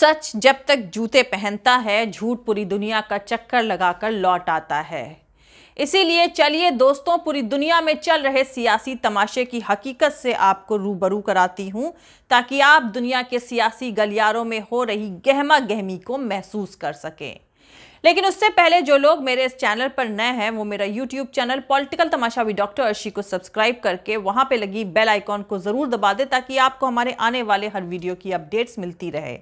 सच जब तक जूते पहनता है झूठ पूरी दुनिया का चक्कर लगाकर लौट आता है इसीलिए चलिए दोस्तों पूरी दुनिया में चल रहे सियासी तमाशे की हकीकत से आपको रूबरू कराती हूं ताकि आप दुनिया के सियासी गलियारों में हो रही गहमा गहमी को महसूस कर सकें लेकिन उससे पहले जो लोग मेरे इस चैनल पर नए हैं वो मेरा यूट्यूब चैनल पॉलिटिकल तमाशा भी डॉक्टर अर्शी को सब्सक्राइब करके वहाँ पे लगी बेल आइकॉन को ज़रूर दबा दें ताकि आपको हमारे आने वाले हर वीडियो की अपडेट्स मिलती रहे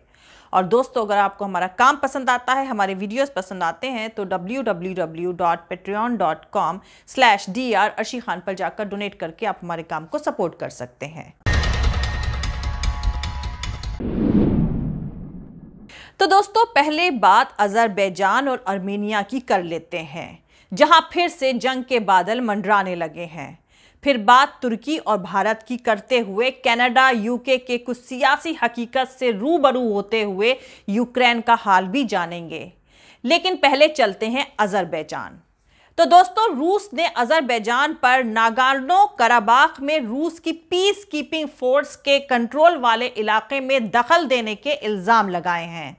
और दोस्तों अगर आपको हमारा काम पसंद आता है हमारे वीडियोस पसंद आते हैं तो W W W dot Patreon dot com slash D R Arshi Khan पर जाकर डोनेट करके आप हमारे काम को सपोर्ट कर सकते हैं तो दोस्तों पहले बात अजरबैजान और अर्मेनिया की कर लेते हैं जहां फिर से जंग के बादल मंडराने लगे हैं फिर बात तुर्की और भारत की करते हुए कनाडा यूके के कुछ सियासी हकीकत से रूबरू होते हुए यूक्रेन का हाल भी जानेंगे लेकिन पहले चलते हैं अजरबैजान तो दोस्तों रूस ने अजरबैजान पर नागार्नो कराबाख में रूस की पीस कीपिंग फोर्स के कंट्रोल वाले इलाके में दखल देने के इल्ज़ाम लगाए हैं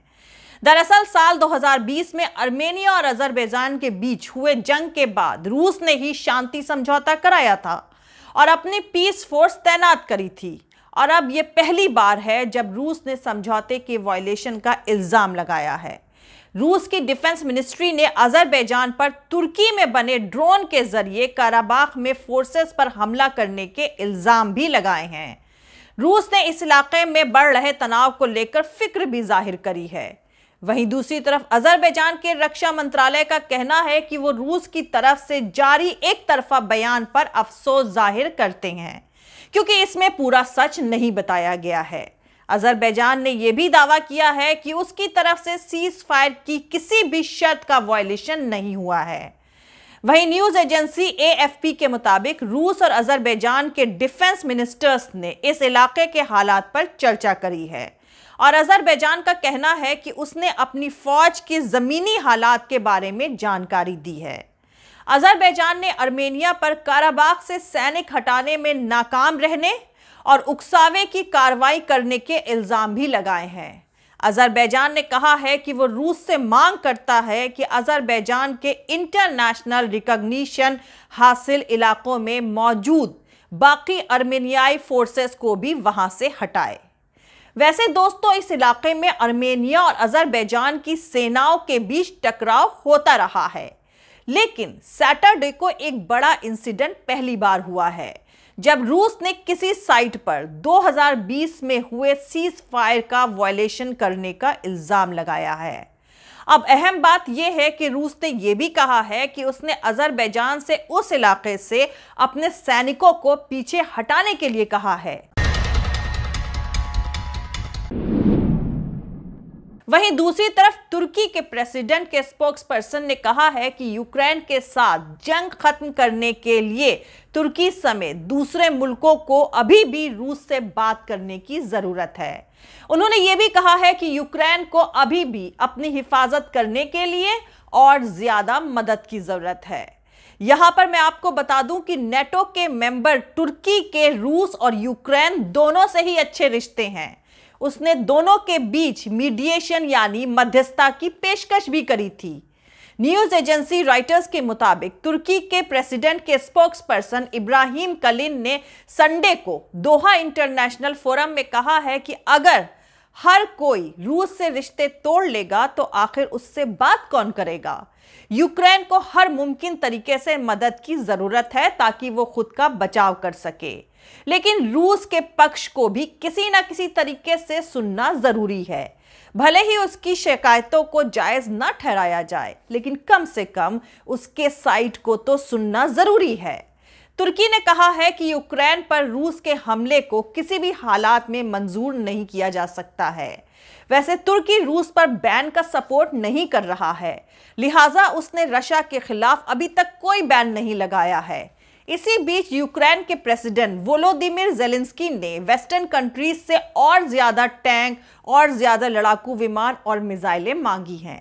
दरअसल साल 2020 में अर्मेनिया और अजरबैजान के बीच हुए जंग के बाद रूस ने ही शांति समझौता कराया था और अपनी पीस फोर्स तैनात करी थी और अब ये पहली बार है जब रूस ने समझौते के वायलेशन का इल्ज़ाम लगाया है रूस की डिफेंस मिनिस्ट्री ने अजरबैजान पर तुर्की में बने ड्रोन के जरिए काराबाख में फोर्सेस पर हमला करने के इल्ज़ाम भी लगाए हैं रूस ने इस इलाके में बढ़ रहे तनाव को लेकर फिक्र भी जाहिर करी है वहीं दूसरी तरफ अजरबैजान के रक्षा मंत्रालय का कहना है कि वो रूस की तरफ से जारी एक तरफा बयान पर अफसोस जाहिर करते हैं क्योंकि इसमें पूरा सच नहीं बताया गया है अजरबैजान ने यह भी दावा किया है कि उसकी तरफ से सीज फायर की किसी भी शर्त का वॉयलेशन नहीं हुआ है वहीं न्यूज एजेंसी एएफपी के मुताबिक रूस और अजरबैजान के डिफेंस मिनिस्टर्स ने इस इलाके के हालात पर चर्चा करी है और अजरबैजान का कहना है कि उसने अपनी फौज के ज़मीनी हालात के बारे में जानकारी दी है अजरबैजान ने आर्मेनिया पर काराबाग से सैनिक हटाने में नाकाम रहने और उकसावे की कार्रवाई करने के इल्ज़ाम भी लगाए हैं अजरबैजान ने कहा है कि वो रूस से मांग करता है कि अजरबैजान के इंटरनेशनल रिकग्निशन हासिल इलाकों में मौजूद बाकी अर्मेनियाई फोर्सेस को भी वहां से हटाए वैसे दोस्तों इस इलाके में अर्मेनिया और अजरबैजान की सेनाओं के बीच टकराव होता रहा है लेकिन सैटरडे को एक बड़ा इंसिडेंट पहली बार हुआ है जब रूस ने किसी साइट पर 2020 में हुए सीज फायर का वायलेशन करने का इल्ज़ाम लगाया है अब अहम बात यह है कि रूस ने यह भी कहा है कि उसने अजरबैजान से उस इलाके से अपने सैनिकों को पीछे हटाने के लिए कहा है वहीं दूसरी तरफ तुर्की के प्रेसिडेंट के स्पोक्स पर्सन ने कहा है कि यूक्रेन के साथ जंग खत्म करने के लिए तुर्की समेत दूसरे मुल्कों को अभी भी रूस से बात करने की जरूरत है उन्होंने ये भी कहा है कि यूक्रेन को अभी भी अपनी हिफाजत करने के लिए और ज्यादा मदद की जरूरत है यहां पर मैं आपको बता दूं कि नेटो के मेंबर तुर्की के रूस और यूक्रेन दोनों से ही अच्छे रिश्ते हैं उसने दोनों के बीच मीडिएशन यानी मध्यस्थता की पेशकश भी करी थी न्यूज एजेंसी राइटर्स के मुताबिक तुर्की के प्रेसिडेंट के स्पोक्स पर्सन इब्राहिम कलिन ने संडे को दोहा इंटरनेशनल फोरम में कहा है कि अगर हर कोई रूस से रिश्ते तोड़ लेगा तो आखिर उससे बात कौन करेगा यूक्रेन को हर मुमकिन तरीके से मदद की ज़रूरत है ताकि वो खुद का बचाव कर सके लेकिन रूस के पक्ष को भी किसी ना किसी तरीके से सुनना जरूरी है भले ही उसकी शिकायतों को जायज ना ठहराया जाए लेकिन कम से कम उसके साइड को तो सुनना जरूरी है तुर्की ने कहा है कि यूक्रेन पर रूस के हमले को किसी भी हालात में मंजूर नहीं किया जा सकता है वैसे तुर्की रूस पर बैन का सपोर्ट नहीं कर रहा है लिहाजा उसने रशिया के खिलाफ अभी तक कोई बैन नहीं लगाया है इसी बीच यूक्रेन के प्रेसिडेंट वोलोदिमिर जेलेंस्की ने वेस्टर्न कंट्रीज से और ज्यादा टैंक और ज्यादा लड़ाकू विमान और मिसाइलें मांगी हैं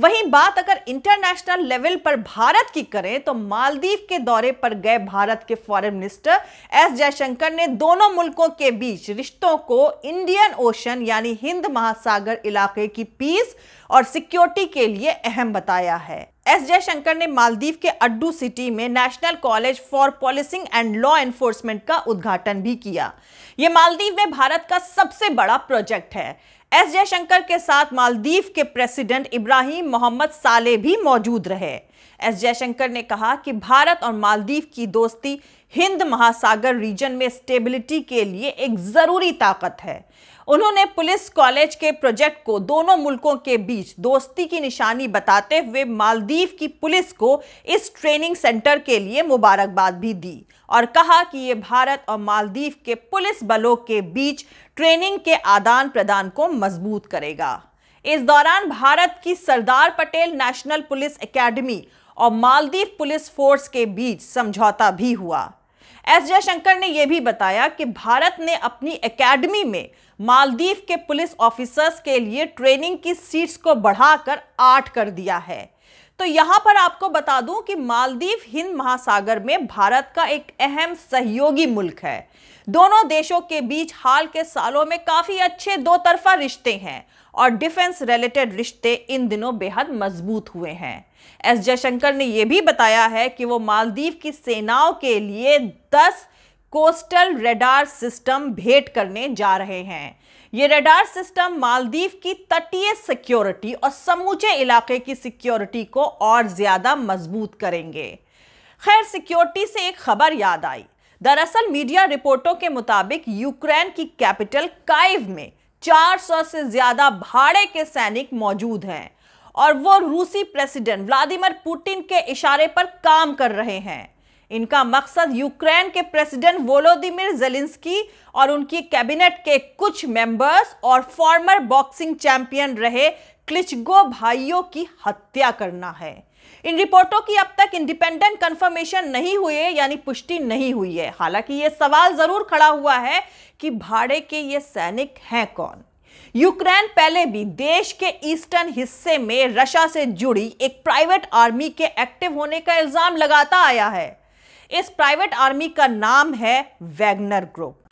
वहीं बात अगर इंटरनेशनल लेवल पर भारत की करें तो मालदीव के दौरे पर गए भारत के फॉरेन मिनिस्टर एस जयशंकर ने दोनों मुल्कों के बीच रिश्तों को इंडियन ओशन यानी हिंद महासागर इलाके की पीस और सिक्योरिटी के लिए अहम बताया है एस जयशंकर ने मालदीव के अड्डू सिटी में national college for policing and law enforcement का उद्घाटन भी किया यह मालदीव में भारत का सबसे बड़ा प्रोजेक्ट है एस जयशंकर के साथ मालदीव के प्रेसिडेंट इब्राहिम मोहम्मद साले भी मौजूद रहे एस जयशंकर ने कहा कि भारत और मालदीव की दोस्ती हिंद महासागर रीजन में स्टेबिलिटी के लिए एक ज़रूरी ताकत है उन्होंने पुलिस कॉलेज के प्रोजेक्ट को दोनों मुल्कों के बीच दोस्ती की निशानी बताते हुए मालदीव की पुलिस को इस ट्रेनिंग सेंटर के लिए मुबारकबाद भी दी और कहा कि ये भारत और मालदीव के पुलिस बलों के बीच ट्रेनिंग के आदान प्रदान को मजबूत करेगा इस दौरान भारत की Sardar Patel national police academy और मालदीव पुलिस फोर्स के बीच समझौता भी हुआ एस जयशंकर ने यह भी बताया कि भारत ने अपनी एकेडमी में मालदीव के पुलिस ऑफिसर्स के लिए ट्रेनिंग की सीट्स को बढ़ाकर आठ कर दिया है तो यहां पर आपको बता दूं कि मालदीव हिंद महासागर में भारत का एक अहम सहयोगी मुल्क है दोनों देशों के बीच हाल के सालों में काफ़ी अच्छे दो तरफा रिश्ते हैं और डिफेंस रिलेटेड रिश्ते इन दिनों बेहद मजबूत हुए हैं एस जयशंकर ने यह भी बताया है कि वो मालदीव की सेनाओं के लिए दस कोस्टल रेडार सिस्टम भेंट करने जा रहे हैं ये रेडार सिस्टम मालदीव की तटीय सिक्योरिटी और समूचे इलाके की सिक्योरिटी को और ज़्यादा मजबूत करेंगे खैर सिक्योरिटी से एक खबर याद आई दरअसल मीडिया रिपोर्टों के मुताबिक यूक्रेन की कैपिटल काइव में 400 से ज़्यादा भाड़े के सैनिक मौजूद हैं और वो रूसी प्रेसिडेंट व्लादिमीर पुतिन के इशारे पर काम कर रहे हैं इनका मकसद यूक्रेन के प्रेसिडेंट वोलोदिमिर जेलिंस्की और उनकी कैबिनेट के कुछ मेंबर्स और फॉर्मर बॉक्सिंग चैंपियन रहे क्लिचगो भाइयों की हत्या करना है इन रिपोर्टों की अब तक इंडिपेंडेंट कंफर्मेशन नहीं हुई है यानी पुष्टि नहीं हुई है हालांकि ये सवाल जरूर खड़ा हुआ है कि भाड़े के ये सैनिक हैं कौन यूक्रेन पहले भी देश के ईस्टर्न हिस्से में रशा से जुड़ी एक प्राइवेट आर्मी के एक्टिव होने का इल्जाम लगाता आया है इस प्राइवेट आर्मी का नाम है वैगनर ग्रुप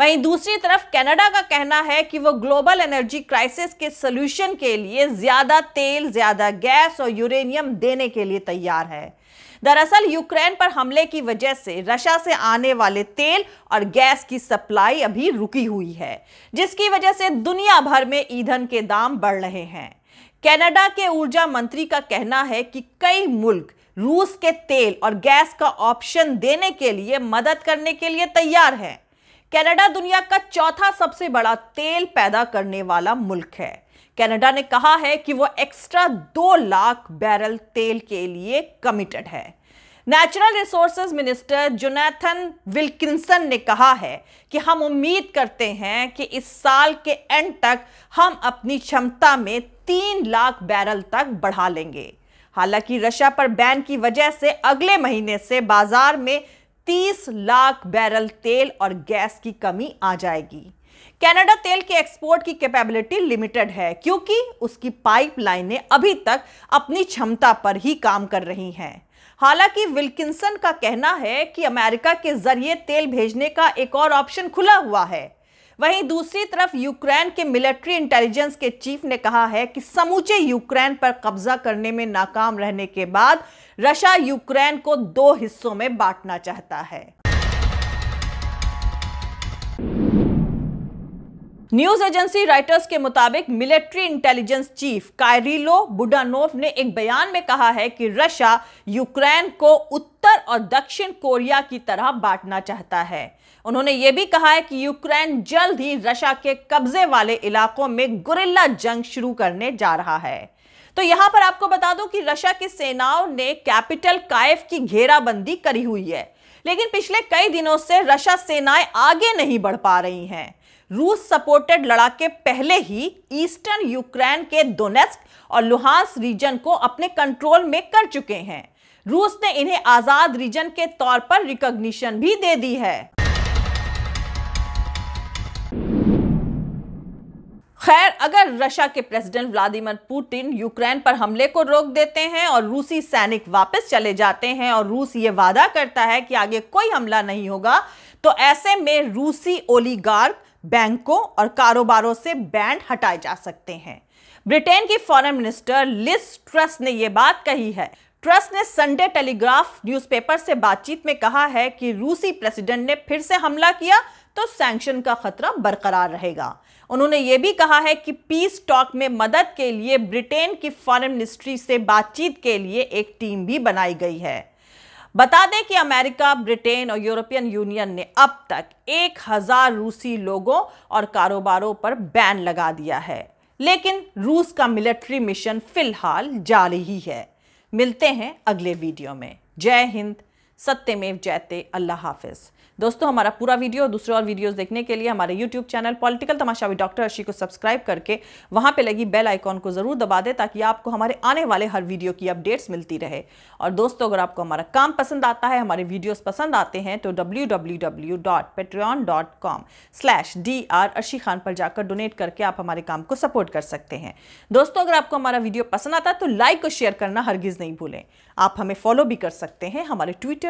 वहीं दूसरी तरफ कनाडा का कहना है कि वो ग्लोबल एनर्जी क्राइसिस के सल्यूशन के लिए ज्यादा तेल ज्यादा गैस और यूरेनियम देने के लिए तैयार है दरअसल यूक्रेन पर हमले की वजह से रशिया से आने वाले तेल और गैस की सप्लाई अभी रुकी हुई है जिसकी वजह से दुनिया भर में ईंधन के दाम बढ़ रहे हैं कनाडा के ऊर्जा मंत्री का कहना है कि कई मुल्क रूस के तेल और गैस का ऑप्शन देने के लिए मदद करने के लिए तैयार हैं कनाडा दुनिया का चौथा सबसे बड़ा तेल पैदा करने वाला मुल्क है कनाडा ने कहा है कि वह एक्स्ट्रा दो लाख बैरल तेल के लिए कमिटेड है natural resources minister Jonathan Wilkinson ने कहा है कि हम उम्मीद करते हैं कि इस साल के एंड तक हम अपनी क्षमता में तीन लाख बैरल तक बढ़ा लेंगे हालांकि रशिया पर बैन की वजह से अगले महीने से बाजार में 30 लाख बैरल तेल और गैस की कमी आ जाएगी कनाडा तेल के एक्सपोर्ट की कैपेबिलिटी लिमिटेड है क्योंकि उसकी पाइपलाइनें अभी तक अपनी क्षमता पर ही काम कर रही हैं हालांकि विल्किंसन का कहना है कि अमेरिका के जरिए तेल भेजने का एक और ऑप्शन खुला हुआ है वहीं दूसरी तरफ यूक्रेन के मिलिट्री इंटेलिजेंस के चीफ ने कहा है कि समूचे यूक्रेन पर कब्जा करने में नाकाम रहने के बाद रशा यूक्रेन को दो हिस्सों में बांटना चाहता है न्यूज एजेंसी राइटर्स के मुताबिक military intelligence chief Kyrylo Budanov ने एक बयान में कहा है कि रशिया यूक्रेन को उत्तर और दक्षिण कोरिया की तरह बांटना चाहता है उन्होंने ये भी कहा है कि यूक्रेन जल्द ही रशिया के कब्जे वाले इलाकों में गुरिल्ला जंग शुरू करने जा रहा है तो यहां पर आपको बता दूं कि रशिया की सेनाओं ने कैपिटल कायफ की घेराबंदी करी हुई है लेकिन पिछले कई दिनों से रशिया सेनाएं आगे नहीं बढ़ पा रही हैं रूस सपोर्टेड लड़ाके पहले ही ईस्टर्न यूक्रेन के दोनेस्क और लुहांस रीजन को अपने कंट्रोल में कर चुके हैं रूस ने इन्हें आज़ाद रीजन के तौर पर रिकॉग्निशन भी दे दी है खैर अगर रशिया के प्रेसिडेंट व्लादिमीर पुतिन यूक्रेन पर हमले को रोक देते हैं और रूसी सैनिक वापस चले जाते हैं और रूस ये वादा करता है कि आगे कोई हमला नहीं होगा तो ऐसे में रूसी ओलीगार्क बैंकों और कारोबारों से बैंड हटाए जा सकते हैं ब्रिटेन की फॉरेन मिनिस्टर लिस ट्रस ने यह बात कही है ट्रस ने संडे टेलीग्राफ न्यूज़पेपर से बातचीत में कहा है कि रूसी प्रेसिडेंट ने फिर से हमला किया तो सैंक्शन का खतरा बरकरार रहेगा उन्होंने ये भी कहा है कि पीस टॉक में मदद के लिए ब्रिटेन की फॉरेन मिनिस्ट्री से बातचीत के लिए एक टीम भी बनाई गई है बता दें कि अमेरिका ब्रिटेन और यूरोपियन यूनियन ने अब तक एक हजार रूसी लोगों और कारोबारों पर बैन लगा दिया है लेकिन रूस का मिलिट्री मिशन फिलहाल जारी ही है मिलते हैं अगले वीडियो में जय हिंद सत्यमेव जयते अल्लाह हाफिज़ दोस्तों हमारा पूरा वीडियो दूसरे और वीडियोस देखने के लिए हमारे यूट्यूब चैनल पॉलिटिकल भी डॉक्टर अर्शी को सब्सक्राइब करके वहां पे लगी बेल आइकॉन को ज़रूर दबा दें ताकि आपको हमारे आने वाले हर वीडियो की अपडेट्स मिलती रहे और दोस्तों अगर आपको हमारा काम पसंद आता है हमारे वीडियोज़ पसंद आते हैं तो W W W dot dot com slash D R Khan पर जाकर डोनेट करके आप हमारे काम को सपोर्ट कर सकते हैं दोस्तों अगर आपको हमारा वीडियो पसंद आता है तो लाइक और शेयर करना हरगिज़ नहीं भूलें आप हमें फॉलो भी कर सकते हैं हमारे ट्विटर